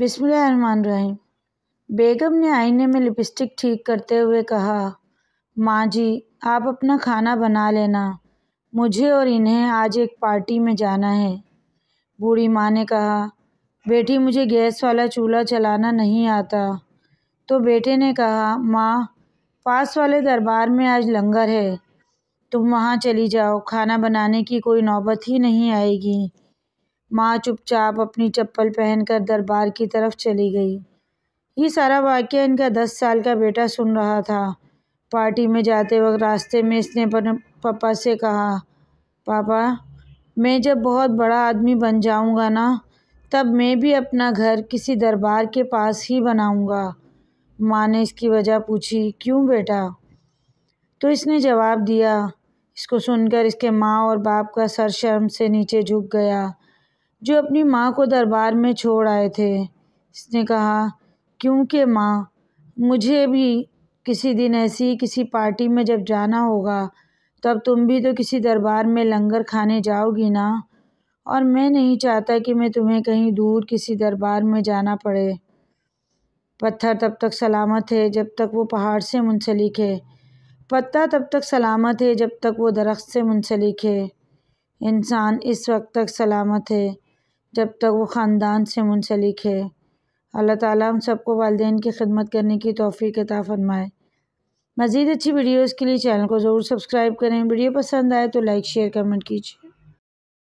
रहीम बेगम ने आईने में लिपस्टिक ठीक करते हुए कहा माँ जी आप अपना खाना बना लेना मुझे और इन्हें आज एक पार्टी में जाना है बूढ़ी माँ ने कहा बेटी मुझे गैस वाला चूल्हा चलाना नहीं आता तो बेटे ने कहा माँ पास वाले दरबार में आज लंगर है तुम वहाँ चली जाओ खाना बनाने की कोई नौबत ही नहीं आएगी माँ चुपचाप अपनी चप्पल पहनकर दरबार की तरफ चली गई ये सारा वाक्य इनका दस साल का बेटा सुन रहा था पार्टी में जाते वक्त रास्ते में इसने अपने पापा से कहा पापा मैं जब बहुत बड़ा आदमी बन जाऊंगा ना तब मैं भी अपना घर किसी दरबार के पास ही बनाऊंगा माँ ने इसकी वजह पूछी क्यों बेटा तो इसने जवाब दिया इसको सुनकर इसके माँ और बाप का सर शर्म से नीचे झुक गया जो अपनी माँ को दरबार में छोड़ आए थे इसने कहा क्योंकि माँ मुझे भी किसी दिन ऐसी किसी पार्टी में जब जाना होगा तब तुम भी तो किसी दरबार में लंगर खाने जाओगी ना और मैं नहीं चाहता कि मैं तुम्हें कहीं दूर किसी दरबार में जाना पड़े पत्थर तब तक सलामत है जब तक वो पहाड़ से मुंसलिक है पत्ता तब तक सलामत है जब तक वो दरख्त से मुंसलिक है इंसान इस वक्त तक सलामत है जब तक वो ख़ानदान से मुंसलिक है अल्लाह ताला हम सबको वालदेन की खिदमत करने की तोफ़ी कता फ़रमाए मज़ीद अच्छी वीडियोज़ के लिए चैनल को ज़रूर सब्सक्राइब करें वीडियो पसंद आए तो लाइक शेयर कमेंट कीजिए